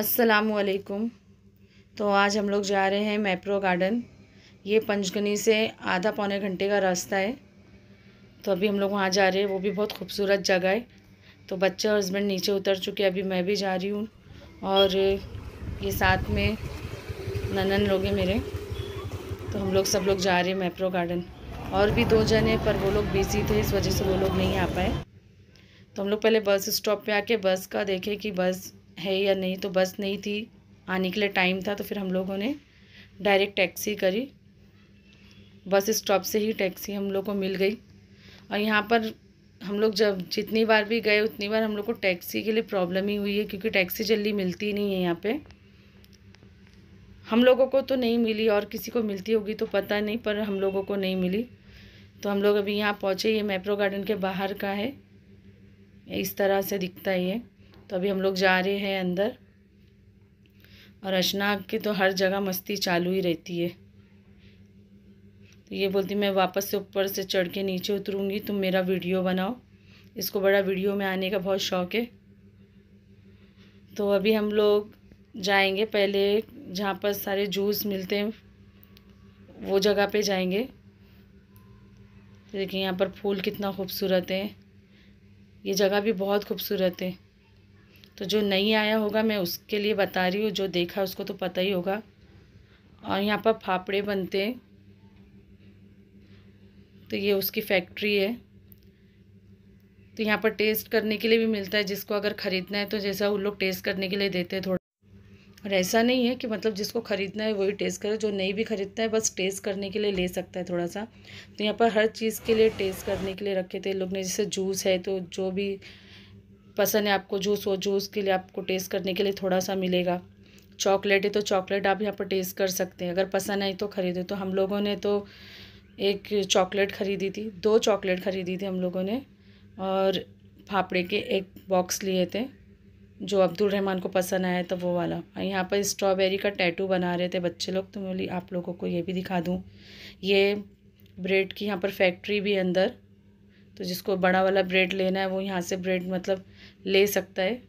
असलकुम तो आज हम लोग जा रहे हैं मैप्रो गार्डन ये पंचगनी से आधा पौने घंटे का रास्ता है तो अभी हम लोग वहाँ जा रहे हैं वो भी बहुत खूबसूरत जगह है तो बच्चे और हस्बैंड नीचे उतर चुके हैं अभी मैं भी जा रही हूँ और ये साथ में ननन लोग हैं मेरे तो हम लोग सब लोग जा रहे हैं मैप्रो गार्डन और भी दो जने पर वो लोग बिजी थे इस वजह से वो लोग नहीं आ पाए तो हम लोग पहले बस स्टॉप पर आके बस का देखे कि बस है या नहीं तो बस नहीं थी आने के लिए टाइम था तो फिर हम लोगों ने डायरेक्ट टैक्सी करी बस स्टॉप से ही टैक्सी हम लोग को मिल गई और यहाँ पर हम लोग जब जितनी बार भी गए उतनी बार हम लोग को टैक्सी के लिए प्रॉब्लम ही हुई है क्योंकि टैक्सी जल्दी मिलती नहीं है यहाँ पे हम लोगों को तो नहीं मिली और किसी को मिलती होगी तो पता नहीं पर हम लोगों को नहीं मिली तो हम लोग अभी यहाँ पहुँचे ये मैप्रो गार्डन के बाहर का है इस तरह से दिखता है ये तो अभी हम लोग जा रहे हैं अंदर और अर्चना की तो हर जगह मस्ती चालू ही रहती है तो ये बोलती मैं वापस से ऊपर से चढ़ के नीचे उतरूँगी तुम मेरा वीडियो बनाओ इसको बड़ा वीडियो में आने का बहुत शौक़ है तो अभी हम लोग जाएंगे पहले जहाँ पर सारे जूस मिलते हैं वो जगह पे जाएंगे देखिए यहाँ पर फूल कितना खूबसूरत है ये जगह भी बहुत खूबसूरत है तो जो नहीं आया होगा मैं उसके लिए बता रही हूँ जो देखा उसको तो पता ही होगा और यहाँ पर फाफड़े बनते हैं तो ये उसकी फैक्ट्री है तो यहाँ पर टेस्ट करने के लिए भी मिलता है जिसको अगर ख़रीदना है तो जैसा उन लोग टेस्ट करने के लिए देते हैं थोड़ा और ऐसा नहीं है कि मतलब जिसको ख़रीदना है वही टेस्ट करे जो नहीं भी ख़रीदता है बस टेस्ट करने के लिए ले सकता है थोड़ा सा तो यहाँ पर हर चीज़ के लिए टेस्ट करने के लिए रखे थे लोग ने जैसे जूस है तो जो भी पसंद है आपको जूस वो जूस के लिए आपको टेस्ट करने के लिए थोड़ा सा मिलेगा चॉकलेट है तो चॉकलेट आप यहाँ पर टेस्ट कर सकते हैं अगर पसंद आई तो ख़रीदो तो हम लोगों ने तो एक चॉकलेट ख़रीदी थी दो चॉकलेट ख़रीदी थी हम लोगों ने और फाफड़े के एक बॉक्स लिए थे जो अब्दुल रहमान को पसंद आया था वो वाला यहाँ पर स्ट्रॉबेरी का टैटू बना रहे थे बच्चे लोग तो मैं आप लोगों को ये भी दिखा दूँ ये ब्रेड की यहाँ पर फैक्ट्री भी अंदर तो जिसको बड़ा वाला ब्रेड लेना है वो यहाँ से ब्रेड मतलब ले सकता है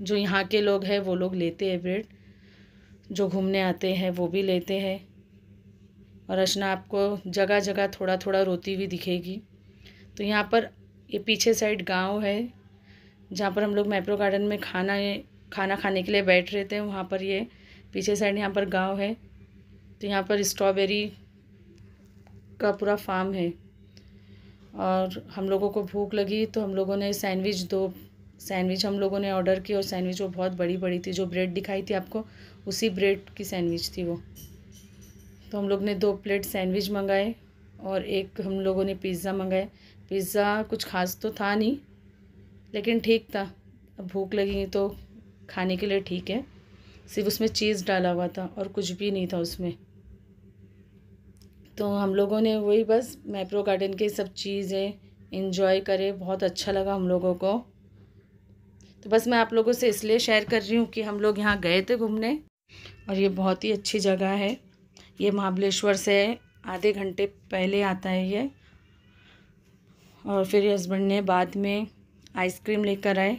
जो यहाँ के लोग हैं वो लोग लेते हैं ब्रेड जो घूमने आते हैं वो भी लेते हैं और रचना आपको जगह जगह थोड़ा थोड़ा रोती हुई दिखेगी तो यहाँ पर ये पीछे साइड गांव है जहाँ पर हम लोग मैप्रो गार्डन में खाना खाना खाने के लिए बैठ रहे थे वहाँ पर ये पीछे साइड यहाँ पर गांव है तो यहाँ पर स्ट्रॉबेरी का पूरा फार्म है और हम लोगों को भूख लगी तो हम लोगों ने सैंडविच दो सैंडविच हम लोगों ने ऑर्डर की और सैंडविच वो बहुत बड़ी बड़ी थी जो ब्रेड दिखाई थी आपको उसी ब्रेड की सैंडविच थी वो तो हम लोग ने दो प्लेट सैंडविच मंगाए और एक हम लोगों ने पिज़्ज़ा मंगाए पिज़्ज़ा कुछ खास तो था नहीं लेकिन ठीक था अब भूख लगी तो खाने के लिए ठीक है सिर्फ उसमें चीज़ डाला हुआ था और कुछ भी नहीं था उसमें तो हम लोगों ने वही बस मैप्रो गार्डन के सब चीज़ें इन्जॉय करे बहुत अच्छा लगा हम लोगों को तो बस मैं आप लोगों से इसलिए शेयर कर रही हूँ कि हम लोग यहाँ गए थे घूमने और ये बहुत ही अच्छी जगह है ये महाबलेश्वर से आधे घंटे पहले आता है ये और फिर हस्बैंड ने बाद में आइसक्रीम लेकर आए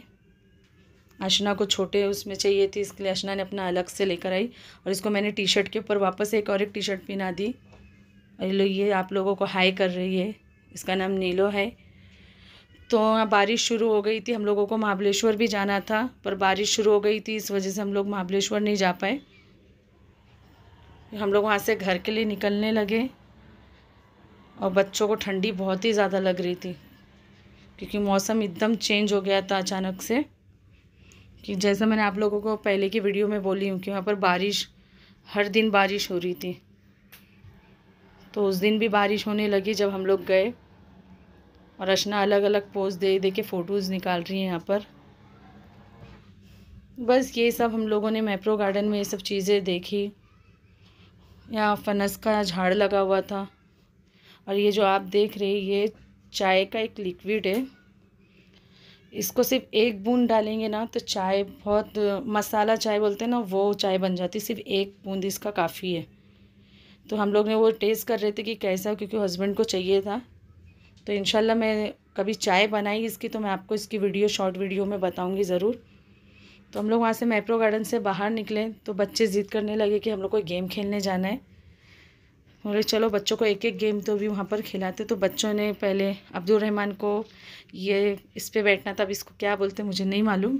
अशना को छोटे उसमें चाहिए थी इसके लिए अशना ने अपना अलग से लेकर आई और इसको मैंने टी शर्ट के ऊपर वापस एक और एक टी शर्ट पहना दी लो ये आप लोगों को हाई कर रही है इसका नाम नीलो है तो बारिश शुरू हो गई थी हम लोगों को महाबलेश्वर भी जाना था पर बारिश शुरू हो गई थी इस वजह से हम लोग महाबलेश्वर नहीं जा पाए हम लोग वहाँ से घर के लिए निकलने लगे और बच्चों को ठंडी बहुत ही ज़्यादा लग रही थी क्योंकि मौसम एकदम चेंज हो गया था अचानक से कि जैसा मैंने आप लोगों को पहले की वीडियो में बोली हूँ कि वहाँ पर बारिश हर दिन बारिश हो रही थी तो उस दिन भी बारिश होने लगी जब हम लोग गए और रचना अलग अलग पोज दे दे के फ़ोटोज़ निकाल रही हैं यहाँ पर बस ये सब हम लोगों ने मैप्रो गार्डन में ये सब चीज़ें देखी यहाँ फनस का झाड़ लगा हुआ था और ये जो आप देख रहे ये चाय का एक लिक्विड है इसको सिर्फ एक बूंद डालेंगे ना तो चाय बहुत मसाला चाय बोलते हैं ना वो चाय बन जाती सिर्फ एक बूंद इसका काफ़ी है तो हम लोग ने वो टेस्ट कर रहे थे कि कैसा क्योंकि हस्बैंड को चाहिए था तो इन मैं कभी चाय बनाई इसकी तो मैं आपको इसकी वीडियो शॉर्ट वीडियो में बताऊँगी ज़रूर तो हम लोग वहाँ से मैप्रो गार्डन से बाहर निकले तो बच्चे ज़िद करने लगे कि हम लोग को गेम खेलने जाना है बोले चलो बच्चों को एक एक गेम तो भी वहाँ पर खिलाते तो बच्चों ने पहले अब्दुल रहमान को ये इस पर बैठना था अब इसको क्या बोलते मुझे नहीं मालूम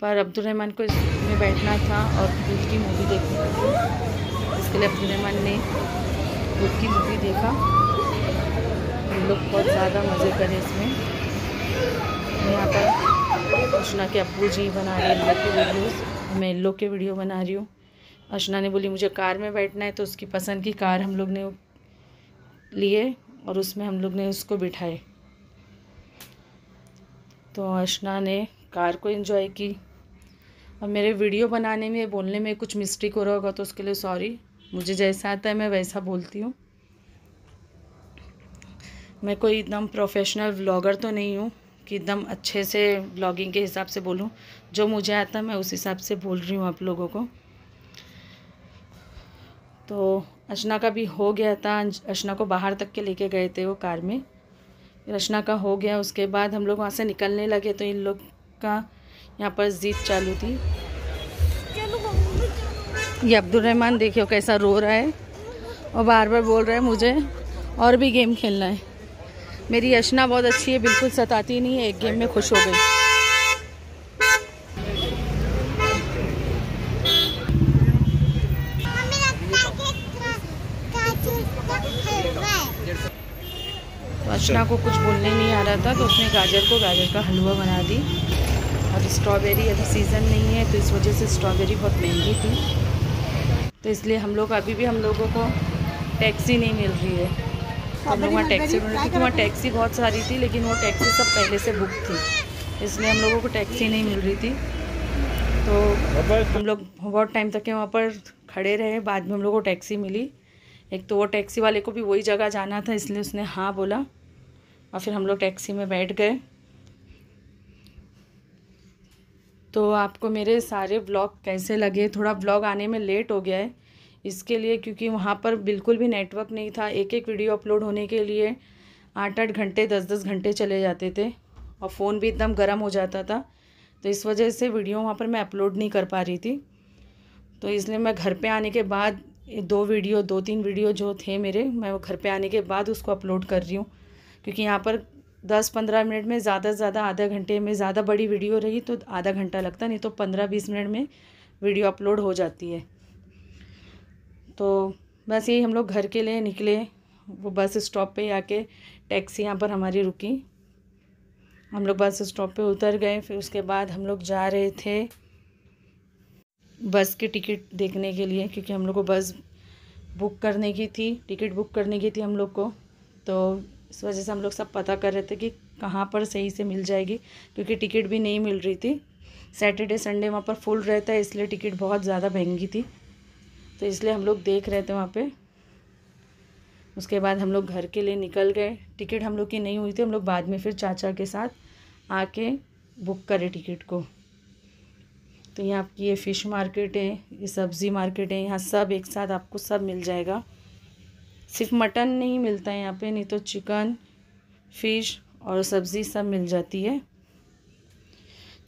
पर अब्दुल रहमान को इसमें बैठना था और भूत की मूवी देखनी थी इसके लिए मन ने खुद की मूवी देखा हम लोग बहुत ज़्यादा मज़े करें इसमें यहाँ पर अर्चना के अबू जी बना रहे हैं के वीडियोस मैं लो के वीडियो बना रही हूँ अर्चना ने बोली मुझे कार में बैठना है तो उसकी पसंद की कार हम लोग ने लिए और उसमें हम लोग ने उसको बिठाए तो अर्चना ने कार को एंजॉय की और मेरे वीडियो बनाने में बोलने में कुछ मिस्टेक हो रहा होगा तो उसके लिए सॉरी मुझे जैसा आता है मैं वैसा बोलती हूँ मैं कोई एकदम प्रोफेशनल व्लॉगर तो नहीं हूँ कि एकदम अच्छे से ब्लॉगिंग के हिसाब से बोलूँ जो मुझे आता है मैं उस हिसाब से बोल रही हूँ आप लोगों को तो अशना का भी हो गया था अशना को बाहर तक के लेके गए थे वो कार में अशना का हो गया उसके बाद हम लोग वहाँ से निकलने लगे तो इन लोग का यहाँ पर जीत चालू थी ये अब्दुलरहमान देखियो कैसा रो रहा है और बार बार बोल रहा है मुझे और भी गेम खेलना है मेरी यशना बहुत अच्छी है बिल्कुल सताती नहीं है एक गेम में खुश हो गई तो अशना को कुछ बोलने नहीं आ रहा था तो उसने गाजर को गाजर का हलवा बना दी और स्ट्रॉबेरी अभी सीज़न नहीं है तो इस वजह से स्ट्रॉबेरी बहुत महंगी थी तो इसलिए हम लोग अभी भी हम लोगों को टैक्सी नहीं मिल रही है हम लोग वहाँ टैक्सी क्योंकि वहाँ टैक्सी बहुत सारी थी लेकिन वो टैक्सी सब पहले से बुक थी इसलिए हम लोगों को टैक्सी नहीं मिल रही थी तो हम लोग बहुत टाइम तक के वहाँ पर खड़े रहे बाद में हम लोग को टैक्सी मिली एक तो वो टैक्सी वाले को भी वही जगह जाना था इसलिए उसने हाँ बोला और फिर हम लोग टैक्सी में बैठ गए तो आपको मेरे सारे ब्लॉग कैसे लगे थोड़ा ब्लॉग आने में लेट हो गया है इसके लिए क्योंकि वहाँ पर बिल्कुल भी नेटवर्क नहीं था एक एक वीडियो अपलोड होने के लिए आठ आठ घंटे दस दस घंटे चले जाते थे और फ़ोन भी एकदम गर्म हो जाता था तो इस वजह से वीडियो वहाँ पर मैं अपलोड नहीं कर पा रही थी तो इसलिए मैं घर पे आने के बाद दो वीडियो दो तीन वीडियो जो थे मेरे मैं वो घर पे आने के बाद उसको अपलोड कर रही हूँ क्योंकि यहाँ पर दस पंद्रह मिनट में ज़्यादा से ज़्यादा आधा घंटे में ज़्यादा बड़ी वीडियो रही तो आधा घंटा लगता नहीं तो पंद्रह बीस मिनट में वीडियो अपलोड हो जाती है तो बस यही हम लोग घर के लिए निकले वो बस स्टॉप पे आके टैक्सी यहाँ पर हमारी रुकी हम लोग बस स्टॉप पे उतर गए फिर उसके बाद हम लोग जा रहे थे बस की टिकट देखने के लिए क्योंकि हम लोग को बस बुक करने की थी टिकट बुक करने की थी हम लोग को तो इस वजह से हम लोग सब पता कर रहे थे कि कहाँ पर सही से मिल जाएगी क्योंकि टिकट भी नहीं मिल रही थी सैटरडे संडे वहाँ पर फुल रहता है इसलिए टिकट बहुत ज़्यादा महंगी थी तो इसलिए हम लोग देख रहे थे वहाँ पे उसके बाद हम लोग घर के लिए निकल गए टिकट हम लोग की नहीं हुई थी हम लोग बाद में फिर चाचा के साथ आके बुक करे टिकट को तो यहाँ आपकी ये फ़िश मार्केट है ये सब्ज़ी मार्केट है यहाँ सब एक साथ आपको सब मिल जाएगा सिर्फ मटन नहीं मिलता है यहाँ पे नहीं तो चिकन फिश और सब्ज़ी सब मिल जाती है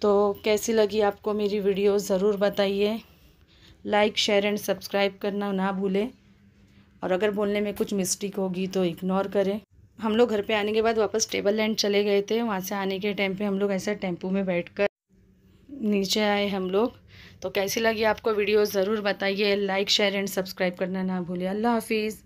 तो कैसी लगी आपको मेरी वीडियो ज़रूर बताइए लाइक शेयर एंड सब्सक्राइब करना ना भूलें और अगर बोलने में कुछ मिस्टेक होगी तो इग्नोर करें हम लोग घर पे आने के बाद वापस टेबल लैंड चले गए थे वहाँ से आने के टाइम पे हम लोग ऐसा टेम्पू में बैठकर नीचे आए हम लोग तो कैसी लगी आपको वीडियो ज़रूर बताइए लाइक शेयर एंड सब्सक्राइब करना ना भूलें अल्लाह हाफिज़